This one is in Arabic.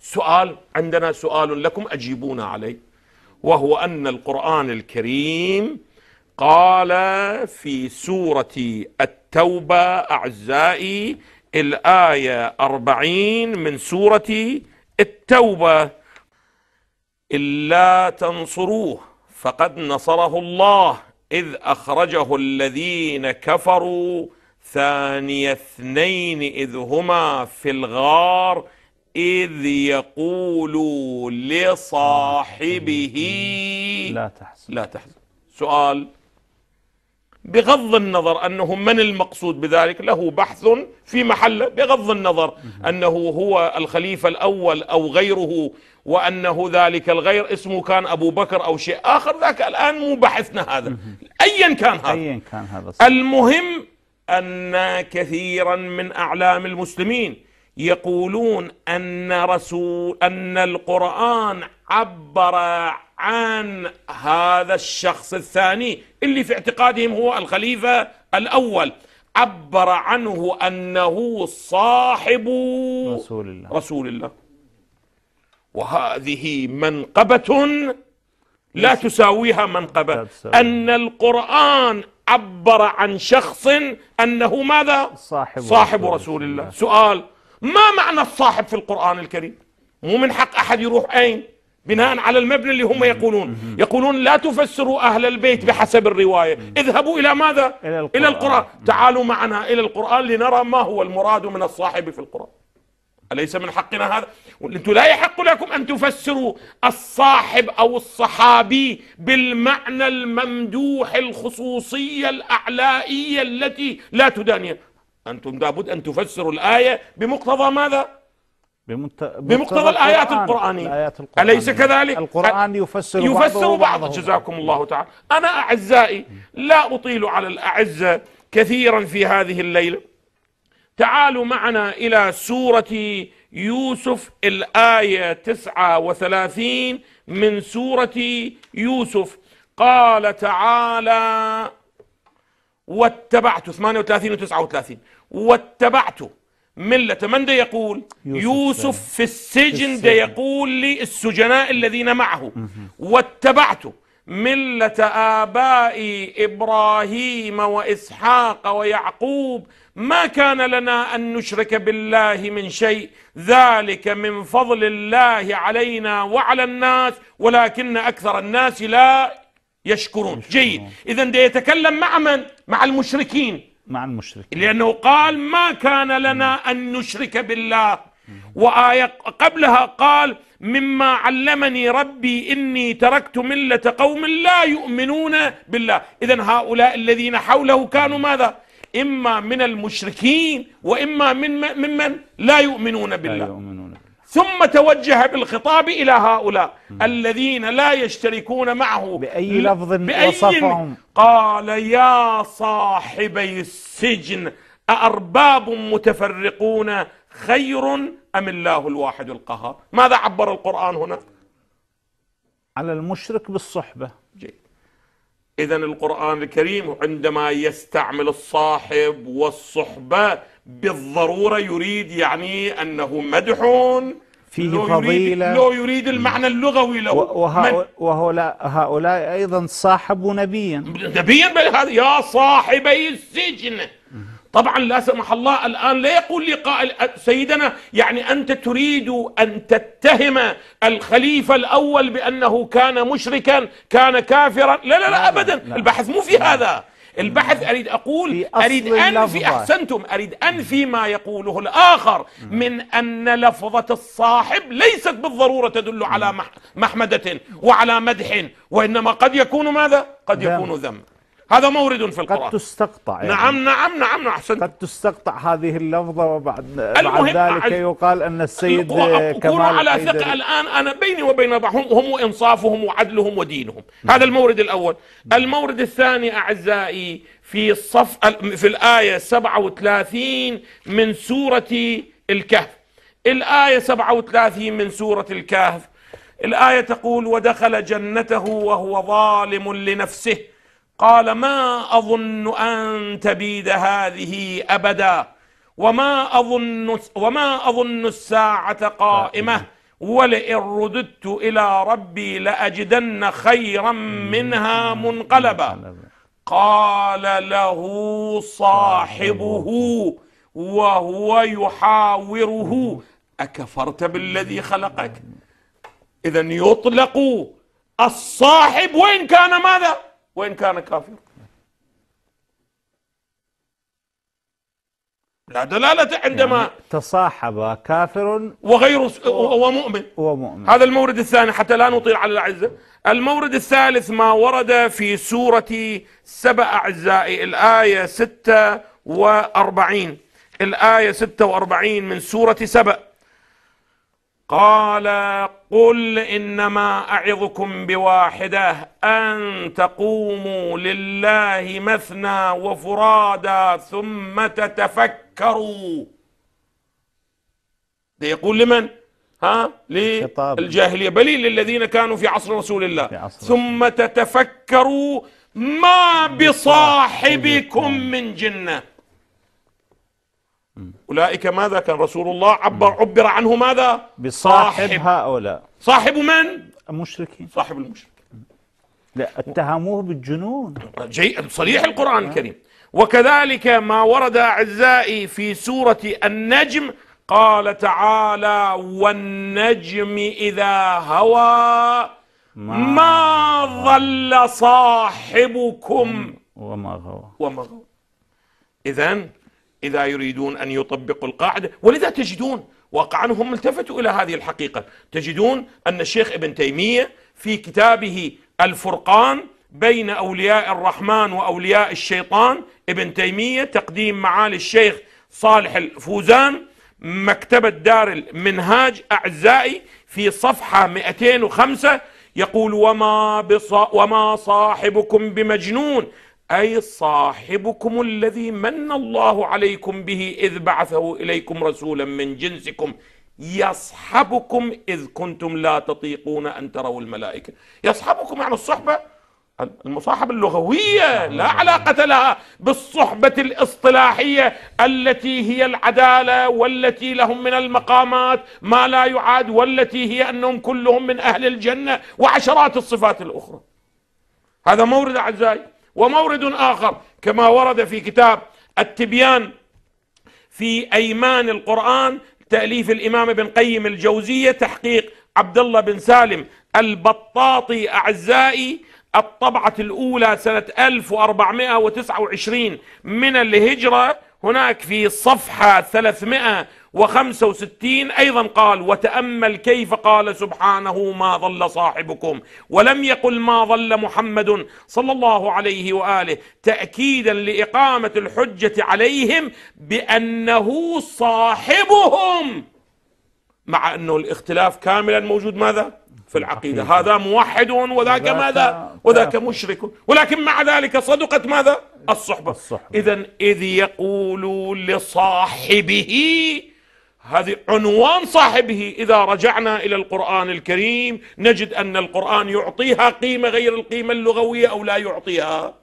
سؤال عندنا سؤال لكم أجيبونا عليه وهو أن القرآن الكريم قال في سورة التوبة أعزائي الآية أربعين من سورة التوبة إلا تنصروه فقد نصره الله إذ أخرجه الذين كفروا ثاني اثنين إذ هما في الغار إذ يقول لصاحبه لا تحزن لا تحزن سؤال بغض النظر أنه من المقصود بذلك له بحث في محله بغض النظر أنه هو الخليفة الأول أو غيره وأنه ذلك الغير اسمه كان أبو بكر أو شيء آخر ذاك الآن مو بحثنا هذا أيا كان هذا أيا كان هذا المهم أن كثيرا من أعلام المسلمين يقولون ان رسول ان القران عبر عن هذا الشخص الثاني اللي في اعتقادهم هو الخليفه الاول عبر عنه انه صاحب رسول الله رسول الله وهذه منقبه لا تساويها منقبه ان القران عبر عن شخص انه ماذا صاحب, صاحب رسول الله سؤال ما معنى الصاحب في القرآن الكريم مو من حق أحد يروح أين بناء على المبنى اللي هم يقولون يقولون لا تفسروا أهل البيت بحسب الرواية اذهبوا إلى ماذا إلى القرآن, إلى القرآن. تعالوا معنا إلى القرآن لنرى ما هو المراد من الصاحب في القرآن أليس من حقنا هذا أنتم لا يحق لكم أن تفسروا الصاحب أو الصحابي بالمعنى الممدوح الخصوصية الأعلائية التي لا تدانيها أنتم لابد أن تفسروا الآية بمقتضى ماذا؟ بمت... بمقتضى الآيات القرآنية الآيات القرآنية أليس كذلك؟ القرآن يفسر يفسر بعضه, بعضه جزاكم الله تعالى أنا أعزائي لا أطيل على الأعزة كثيرا في هذه الليلة تعالوا معنا إلى سورة يوسف الآية 39 من سورة يوسف قال تعالى واتبعت 38 و 39 واتبعت ملة من ده يقول يوسف, يوسف في السجن ده يقول للسجناء الذين معه واتبعت ملة آبائي إبراهيم وإسحاق ويعقوب ما كان لنا أن نشرك بالله من شيء ذلك من فضل الله علينا وعلى الناس ولكن أكثر الناس لا يشكرون, جيد إذا ده يتكلم مع من؟ مع المشركين مع المشركين لأنه قال ما كان لنا أن نشرك بالله وآية قبلها قال مما علمني ربي إني تركت ملة قوم لا يؤمنون بالله إذا هؤلاء الذين حوله كانوا ماذا؟ إما من المشركين وإما من ممن لا يؤمنون بالله لا يؤمنون. ثم توجه بالخطاب إلى هؤلاء م. الذين لا يشتركون معه بأي لفظ بأي وصفهم قال يا صاحبي السجن أأرباب متفرقون خير أم الله الواحد القهار ماذا عبر القرآن هنا على المشرك بالصحبة إذا القرآن الكريم عندما يستعمل الصاحب والصحبة بالضرورة يريد يعني أنه مدح فيه لو فضيلة يريد لو يريد المعنى اللغوي له وهؤلاء هؤلاء أيضا صاحبوا نبيا نبيا بل هذا يا صاحبي السجن طبعا لا سمح الله الآن لا يقول لقاء سيدنا يعني أنت تريد أن تتهم الخليفة الأول بأنه كان مشركا كان كافرا لا لا لا, أبدا لا البحث مو في لا هذا البحث أريد أقول أريد أنفي أحسنتم أريد أنفي ما يقوله الآخر من أن لفظة الصاحب ليست بالضرورة تدل على محمدة وعلى مدح وإنما قد يكون ماذا؟ قد يكون ذم هذا مورد في القرآن قد تستقطع يعني نعم،, نعم نعم نعم أحسنت قد تستقطع هذه اللفظة وبعد بعد ذلك يقال أن السيد كمال على ثقة الآن أنا بيني وبين بعضهم هم وإنصافهم وعدلهم ودينهم م. نعم. هذا المورد الأول المورد الثاني أعزائي في الصف في الآية 37 من سورة الكهف الآية 37 من سورة الكهف الآية تقول ودخل جنته وهو ظالم لنفسه قال ما أظن أن تبيد هذه أبدا وما أظن وما أظن الساعة قائمة ولئن رددت إلى ربي لأجدن خيرا منها منقلبا قال له صاحبه وهو يحاوره أكفرت بالذي خلقك إذا يطلق الصاحب وإن كان ماذا وإن كان كافرا لا دلالة عندما يعني تصاحب كافر وغير ومؤمن ومؤمن هذا المورد الثاني حتى لا نطيل على الأعزة المورد الثالث ما ورد في سورة سبأ أعزائي الآية 46 الآية 46 من سورة سبأ قال قل انما اعظكم بواحده ان تقوموا لله مثنى وفرادا ثم تتفكروا يقول لمن ها للجاهليه بل للذين كانوا في عصر رسول الله في عصر ثم تتفكروا ما بصاحبكم من جنه أولئك ماذا كان رسول الله عبر عبر عنه ماذا بصاحب هؤلاء صاحب من المشركين صاحب المشركين لا اتهموه بالجنون جيد صريح القرآن الكريم وكذلك ما ورد أعزائي في سورة النجم قال تعالى والنجم إذا هوى ما ظل صاحبكم وما غوى وما غوى إذن إذا يريدون أن يطبقوا القاعدة ولذا تجدون واقعا هم التفتوا إلى هذه الحقيقة تجدون أن الشيخ ابن تيمية في كتابه الفرقان بين أولياء الرحمن وأولياء الشيطان ابن تيمية تقديم معالي الشيخ صالح الفوزان مكتبة دار المنهاج أعزائي في صفحة 205 يقول وما, بص وما صاحبكم بمجنون أي صاحبكم الذي من الله عليكم به إذ بعثه إليكم رسولا من جنسكم يصحبكم إذ كنتم لا تطيقون أن تروا الملائكة يصحبكم يعني الصحبة المصاحبة اللغوية لا علاقة لها بالصحبة الاصطلاحية التي هي العدالة والتي لهم من المقامات ما لا يعاد والتي هي أنهم كلهم من أهل الجنة وعشرات الصفات الأخرى هذا مورد أعزائي ومورد آخر كما ورد في كتاب التبيان في أيمان القرآن تأليف الإمام ابن قيم الجوزية تحقيق عبد الله بن سالم البطاطي أعزائي الطبعة الأولى سنة 1429 من الهجرة هناك في صفحة 300 وخمسة وستين أيضا قال وتأمل كيف قال سبحانه ما ظل صاحبكم ولم يقل ما ظل محمد صلى الله عليه وآله تأكيدا لإقامة الحجة عليهم بأنه صاحبهم مع أنه الاختلاف كاملا موجود ماذا؟ في العقيدة هذا موحد وذاك ماذا وذاك مشرك ولكن مع ذلك صدقت ماذا الصحبة, الصحبة. إذا إذ يقول لصاحبه هذه عنوان صاحبه إذا رجعنا إلى القرآن الكريم نجد أن القرآن يعطيها قيمة غير القيمة اللغوية أو لا يعطيها